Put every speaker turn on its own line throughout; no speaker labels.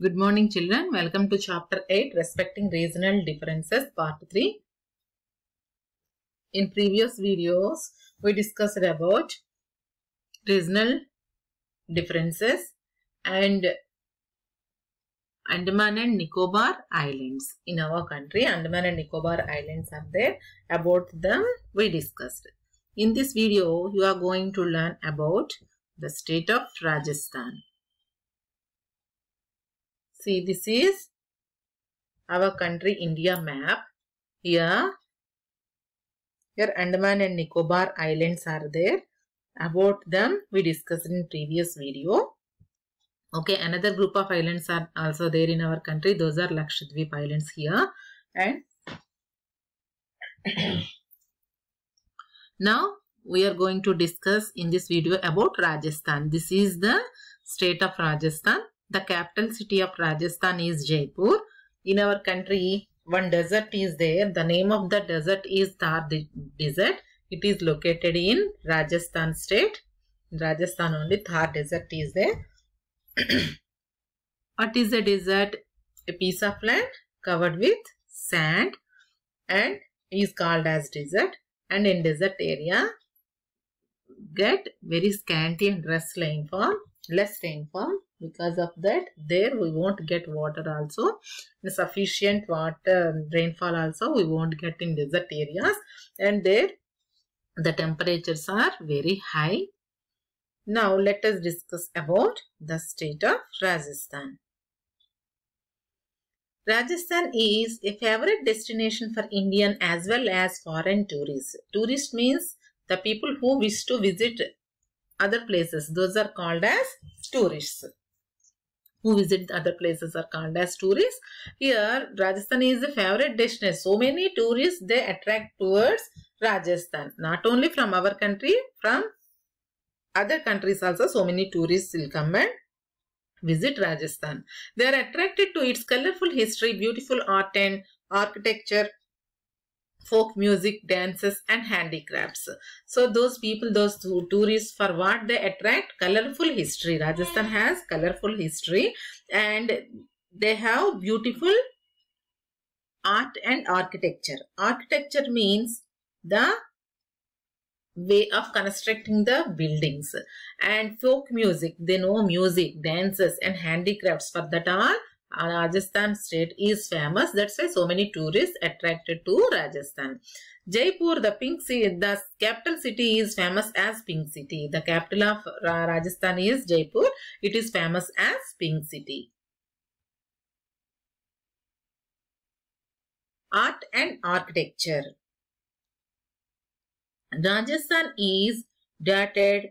Good morning children. Welcome to chapter 8 respecting regional differences part 3. In previous videos we discussed about regional differences and Andaman and Nicobar Islands. In our country Andaman and Nicobar Islands are there. About them we discussed. In this video you are going to learn about the state of Rajasthan see this is our country India map. Here, here Andaman and Nicobar Islands are there. About them, we discussed in previous video. Okay, another group of islands are also there in our country. Those are Lakshadweep Islands here. And now, we are going to discuss in this video about Rajasthan. This is the state of Rajasthan. The capital city of Rajasthan is Jaipur. In our country, one desert is there. The name of the desert is Thar Desert. It is located in Rajasthan state. In Rajasthan only Thar Desert is there. what is a desert? A piece of land covered with sand and is called as desert and in desert area get very scanty and less rainfall less rainfall because of that there we won't get water also sufficient water um, rainfall also we won't get in desert areas and there the temperatures are very high now let us discuss about the state of Rajasthan. Rajasthan is a favorite destination for Indian as well as foreign tourists. Tourist means the people who wish to visit other places. Those are called as tourists who visit other places are called as tourists. Here, Rajasthan is the favorite destination. So many tourists, they attract towards Rajasthan. Not only from our country, from other countries also so many tourists will come and visit Rajasthan. They are attracted to its colorful history, beautiful art and architecture, folk music, dances and handicrafts. So those people, those tourists for what they attract? Colorful history. Rajasthan hmm. has colorful history and they have beautiful art and architecture. Architecture means the way of constructing the buildings and folk music they know music dances and handicrafts for that are Rajasthan state is famous. That's why so many tourists attracted to Rajasthan. Jaipur, the pink city, the capital city is famous as pink city. The capital of Rajasthan is Jaipur. It is famous as pink city. Art and architecture. Rajasthan is dotted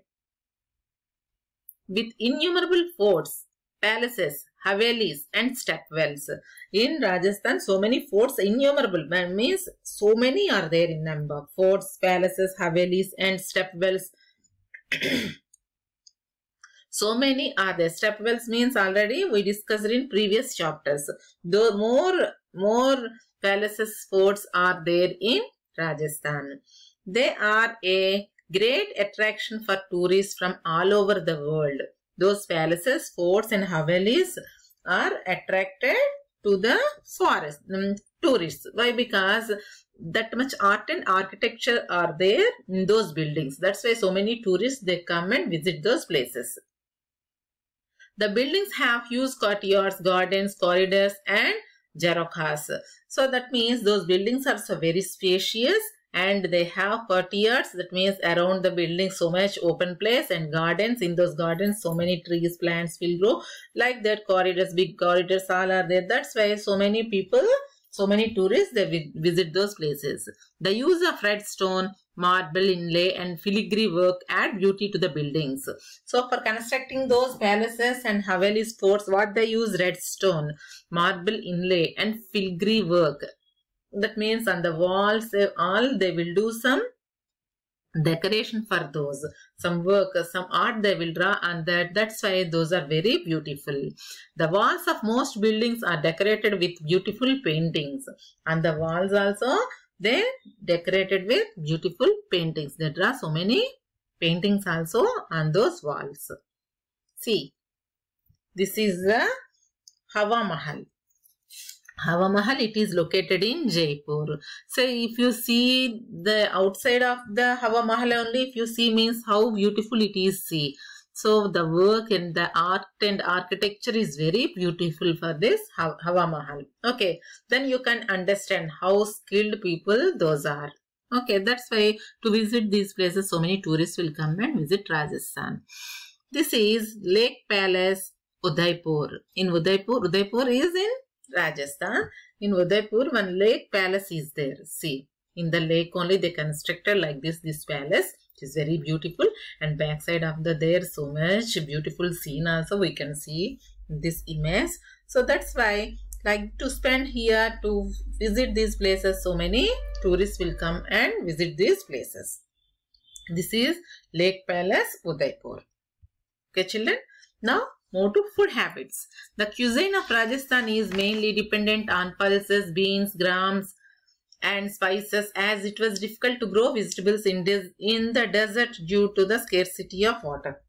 with innumerable forts, palaces, Havelis and stepwells. In Rajasthan, so many forts, innumerable, means so many are there in number. Forts, palaces, Havelis and stepwells. so many are there. Stepwells means already we discussed in previous chapters. The more, more palaces, forts are there in Rajasthan. They are a great attraction for tourists from all over the world. Those palaces, forts and havelis are attracted to the forest, um, tourists. Why? Because that much art and architecture are there in those buildings. That's why so many tourists, they come and visit those places. The buildings have huge courtyards, gardens, corridors and jarokhas. So that means those buildings are so very spacious and they have courtyards that means around the building so much open place and gardens in those gardens so many trees plants will grow like that corridors big corridors all are there that's why so many people so many tourists they visit those places the use of red stone marble inlay and filigree work add beauty to the buildings so for constructing those palaces and haveli forts what they use red stone marble inlay and filigree work that means on the walls all they will do some decoration for those some work some art they will draw and that that's why those are very beautiful the walls of most buildings are decorated with beautiful paintings and the walls also they decorated with beautiful paintings they draw so many paintings also on those walls see this is the hava mahal Hava Mahal, it is located in Jaipur. So if you see the outside of the Hava Mahal only, if you see means how beautiful it is see. So the work and the art and architecture is very beautiful for this Hava Mahal. Okay, then you can understand how skilled people those are. Okay, that's why to visit these places, so many tourists will come and visit Rajasthan. This is Lake Palace, Udaipur. In Udaipur, Udaipur is in Rajasthan. In Udaipur, one lake palace is there. See, in the lake only they constructed like this, this palace. is very beautiful and backside of the there so much beautiful scene also we can see this image. So that's why like to spend here to visit these places so many tourists will come and visit these places. This is Lake Palace Udaipur. Okay children. Now more to food habits. The cuisine of Rajasthan is mainly dependent on pulses, beans, grams, and spices as it was difficult to grow vegetables in, in the desert due to the scarcity of water.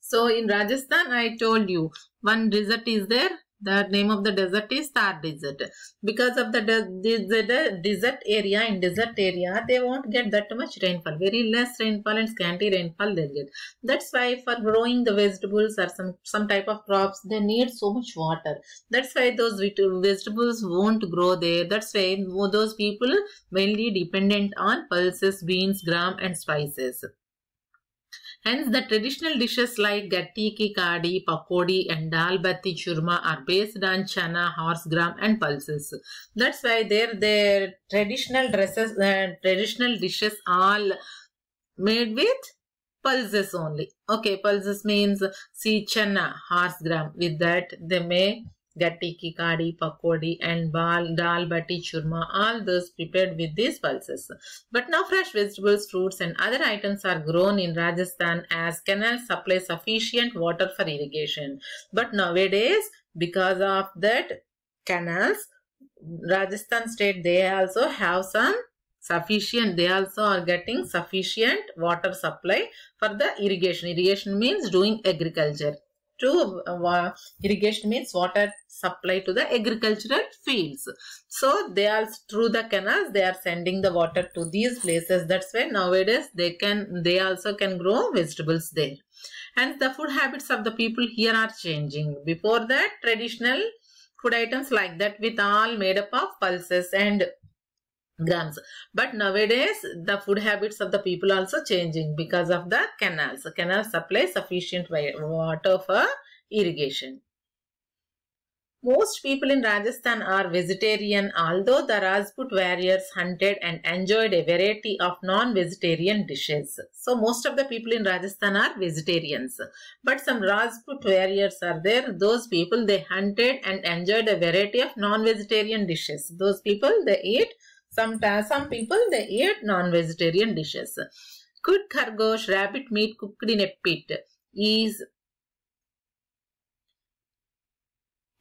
So in Rajasthan, I told you, one desert is there the name of the desert is Thar Desert. Because of the desert, desert area, in desert area, they won't get that much rainfall. Very less rainfall and scanty rainfall they'll get. That's why for growing the vegetables or some, some type of crops, they need so much water. That's why those vegetables won't grow there. That's why those people mainly dependent on pulses, beans, gram and spices. Hence, the traditional dishes like gatti ki kadi, pakodi and dal bati churma are based on chana, horse gram and pulses. That's why their, their traditional dresses and uh, traditional dishes all made with pulses only. Okay, pulses means see chana, horse gram. With that, they may gatti ki kadi, pakodi and bal, dal bati churma all those prepared with these pulses. But now fresh vegetables, fruits and other items are grown in Rajasthan as canals supply sufficient water for irrigation. But nowadays because of that canals, Rajasthan state they also have some sufficient they also are getting sufficient water supply for the irrigation irrigation means doing agriculture to uh, irrigation means water supply to the agricultural fields. So they are through the canals they are sending the water to these places. That's why nowadays they can they also can grow vegetables there. And the food habits of the people here are changing. Before that traditional food items like that with all made up of pulses and grams but nowadays the food habits of the people also changing because of the canals the canals supply sufficient water for irrigation most people in Rajasthan are vegetarian although the Rajput warriors hunted and enjoyed a variety of non-vegetarian dishes. So most of the people in Rajasthan are vegetarians. But some Rajput warriors are there. Those people they hunted and enjoyed a variety of non-vegetarian dishes. Those people they eat some, some people, they ate non-vegetarian dishes. Could Khargosh rabbit meat cooked in a pit is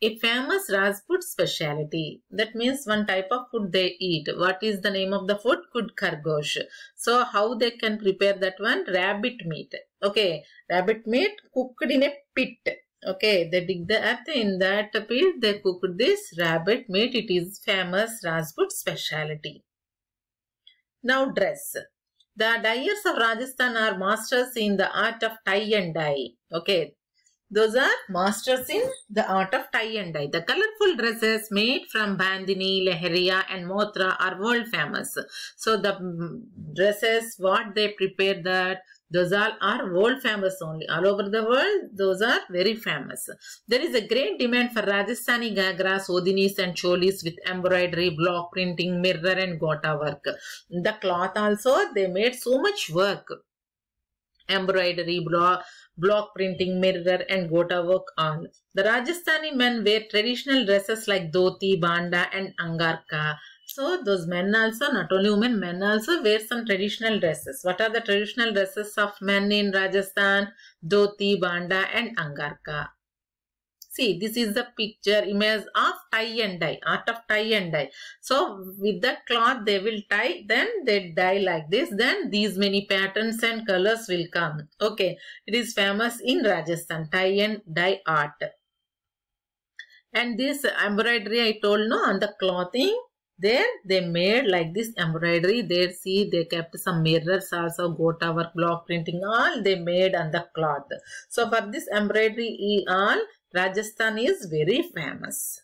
a famous Rajput specialty. That means one type of food they eat. What is the name of the food? Kud Khargosh. So how they can prepare that one? Rabbit meat. Okay. Rabbit meat cooked in a pit. Okay, they dig the earth. In that pit, they cooked this rabbit meat. It is famous Rajput specialty. Now dress. The dyers of Rajasthan are masters in the art of tie and dye. Okay, those are masters in the art of tie and dye. The colorful dresses made from bandhani, leheria and motra are world famous. So the dresses, what they prepare that, those are are world famous only. All over the world, those are very famous. There is a great demand for Rajasthani Gagras, Odinis and Cholis with embroidery, block printing, mirror and gota work. The cloth also, they made so much work. Embroidery, block, block printing, mirror and gota work on. The Rajasthani men wear traditional dresses like dhoti, banda and angarka so those men also, not only women, men also wear some traditional dresses. What are the traditional dresses of men in Rajasthan? Dhoti, Banda and Angarka. See, this is the picture image of tie and dye, art of tie and dye. So, with the cloth they will tie, then they dye like this, then these many patterns and colors will come. Okay, it is famous in Rajasthan, tie and dye art. And this embroidery I told no on the clothing there they made like this embroidery. There see they kept some mirrors also, gota work, block printing, all they made on the cloth. So for this embroidery all, Rajasthan is very famous.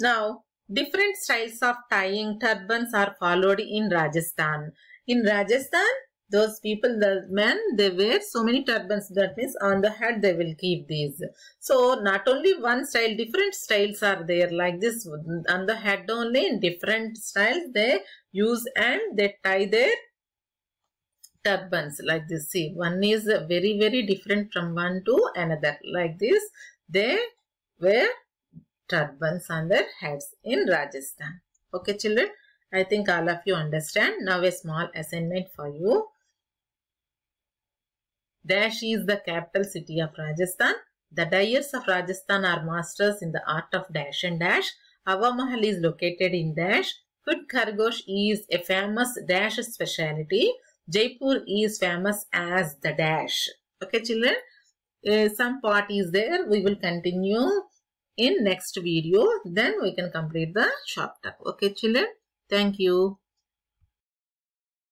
Now, different styles of tying turbans are followed in Rajasthan. In Rajasthan, those people, the men, they wear so many turbans. That means on the head they will keep these. So not only one style, different styles are there like this. On the head only in different styles they use and they tie their turbans like this. See, one is very, very different from one to another. Like this, they wear turbans on their heads in Rajasthan. Okay, children. I think all of you understand. Now a small assignment for you. Dash is the capital city of Rajasthan. The dyers of Rajasthan are masters in the art of dash and dash. Hava Mahal is located in dash. Kut Khargosh is a famous dash specialty. Jaipur is famous as the dash. Okay children, uh, some part is there. We will continue in next video. Then we can complete the chapter. Okay children, thank you.